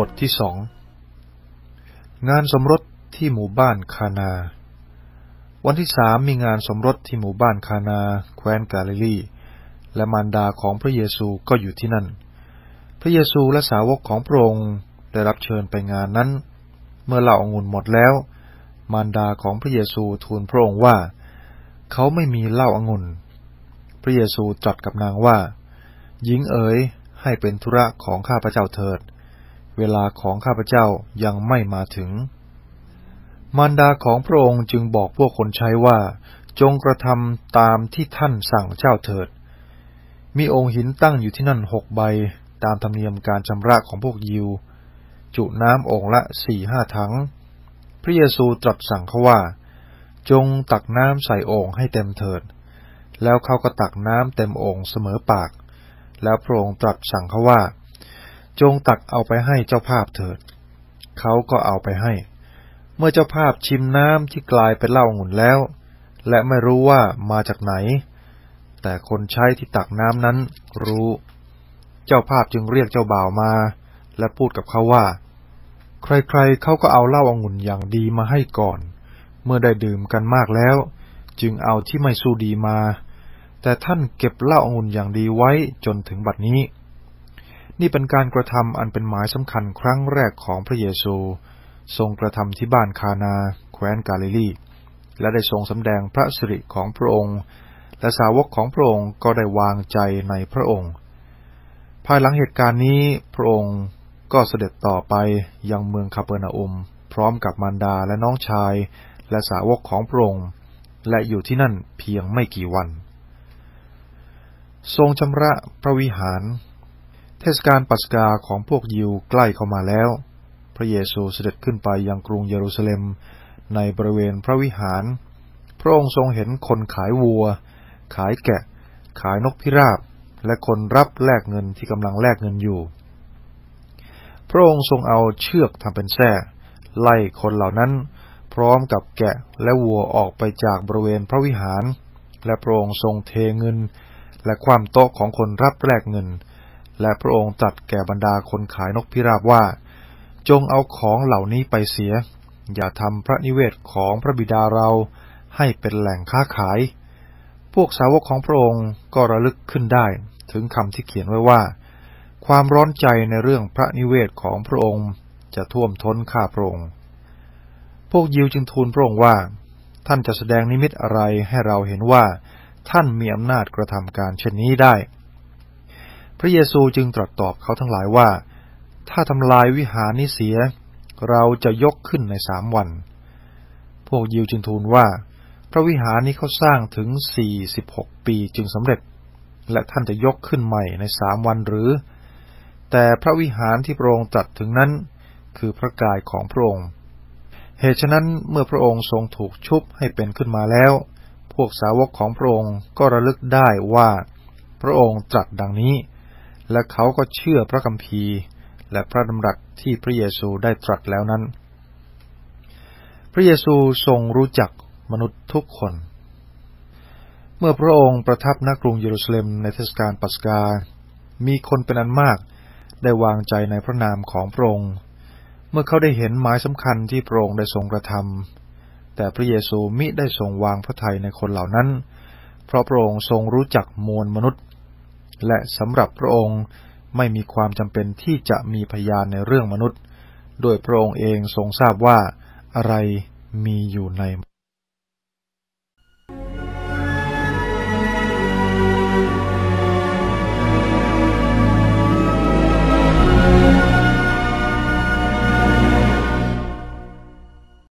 บทที่สองงานสมรสที่หมู่บ้านคานา วันที่สามมีงานสมรสที่หมู่บ้านคานาแคว้นกาลิลี และมารดาของพระเยซูก็อยู่ที่นั่น พระเยซูและสาวกของพระองค์ได้รับเชิญไปงานนั้น เมื่อเหล่าองุ่นหมดแล้ว มารดาของพระเยซูทูลพระองค์ว่า เขาไม่มีเหล้าองุ่น พระเยซูจัดกับนางว่า หญิงเอ๋ยให้เป็นธุระของข้าพระเจ้าเถิดเวลาของข้าพเจ้ายังไม่มาถึง มารดาของพระองค์จึงบอกพวกคนใช้ว่าจงกระทำตามที่ท่านสั่งเจ้าเถิด มีองค์หินตั้งอยู่ที่นั่นหกใบตามธรรมเนียมการชำระของพวกยิว จุน้ำองค์ละสี่ห้าถัง พระเยซูตรัสสั่งเขาว่า จงตักน้ำใส่องค์ให้เต็มเถิด แล้วเขาก็ตักน้ำเต็มองค์เสมอปาก แล้วพระองค์ตรัสสั่งเขาว่าจงตักเอาไปให้เจ้าภาพเถิด เขาก็เอาไปให้ เมื่อเจ้าภาพชิมน้ำที่กลายเป็นเหล้าหงุ่นแล้ว และไม่รู้ว่ามาจากไหน แต่คนใช้ที่ตักน้ำนั้นรู้ เจ้าภาพจึงเรียกเจ้าบ่าวมา และพูดกับเขาว่า ใครๆ เขาก็เอาเหล้าองุ่นอย่างดีมาให้ก่อน เมื่อได้ดื่มกันมากแล้ว จึงเอาที่ไม่สู้ดีมา แต่ท่านเก็บเหล้าองุ่นอย่างดีไว้จนถึงบัดนี้นี่เป็นการกระทำอันเป็นหมายสำคัญครั้งแรกของพระเยซู ทรงกระทำที่บ้านคานาแคว้นกาลิลี และได้ทรงสำแดงพระสิริของพระองค์ และสาวกของพระองค์ก็ได้วางใจในพระองค์ ภายหลังเหตุการณ์นี้พระองค์ก็เสด็จต่อไปยังเมืองคาเปอร์นาอุมพร้อมกับมารดาและน้องชายและสาวกของพระองค์ และอยู่ที่นั่นเพียงไม่กี่วัน ทรงชำระพระวิหารเทศกาลปัสกาของพวกยิวใกล้เข้ามาแล้ว พระเยซูเสด็จขึ้นไปยังกรุงเยรูซาเล็มในบริเวณพระวิหาร พระองค์ทรงเห็นคนขายวัว ขายแกะ ขายนกพิราบ และคนรับแลกเงินที่กำลังแลกเงินอยู่ พระองค์ทรงเอาเชือกทำเป็นแส้ไล่คนเหล่านั้นพร้อมกับแกะและวัวออกไปจากบริเวณพระวิหาร และพระองค์ทรงเทเงิน และความโต๊ะของคนรับแลกเงินและพระองค์ตรัสแก่บรรดาคนขายนกพิราบว่า จงเอาของเหล่านี้ไปเสีย อย่าทำพระนิเวศของพระบิดาเราให้เป็นแหล่งค้าขาย พวกสาวกของพระองค์ก็ระลึกขึ้นได้ ถึงคำที่เขียนไว้ว่า ความร้อนใจในเรื่องพระนิเวศของพระองค์จะท่วมท้นข้าพระองค์ พวกยิวจึงทูลพระองค์ ว่า ท่านจะแสดงนิมิตอะไรให้เราเห็นว่า ท่านมีอำนาจกระทำการเช่นนี้ได้พระเยซูจึงตรัสตอบเขาทั้งหลายว่า ถ้าทำลายวิหารนี้เสีย เราจะยกขึ้นในสามวัน พวกยิวจึงทูลว่า พระวิหารนี้เขาสร้างถึงสี่สิบหกปีจึงสำเร็จ และท่านจะยกขึ้นใหม่ในสามวันหรือ แต่พระวิหารที่พระองค์ตรัสถึงนั้นคือพระกายของพระองค์ เหตุฉะนั้นเมื่อพระองค์ทรงถูกชุบให้เป็นขึ้นมาแล้ว พวกสาวกของพระองค์ก็ระลึกได้ว่า พระองค์ตรัสดังนี้และเขาก็เชื่อพระคัมภีร์และพระดำรัสที่พระเยซูได้ตรัสแล้วนั้น พระเยซูทรงรู้จักมนุษย์ทุกคน เมื่อพระองค์ประทับนักกรุงเยรูซาเล็มในเทศกาลปัสกา มีคนเป็นอันมากได้วางใจในพระนามของพระองค์ เมื่อเขาได้เห็นหมายสำคัญที่พระองค์ได้ทรงกระทำแต่พระเยซูมิได้ทรงวางพระทัยในคนเหล่านั้น เพราะพระองค์ทรงรู้จักมวลมนุษย์และสำหรับพระองค์ไม่มีความจำเป็นที่จะมีพยานในเรื่องมนุษย์ โดยพระองค์เองทรงทราบว่าอะไรมีอยู่ใน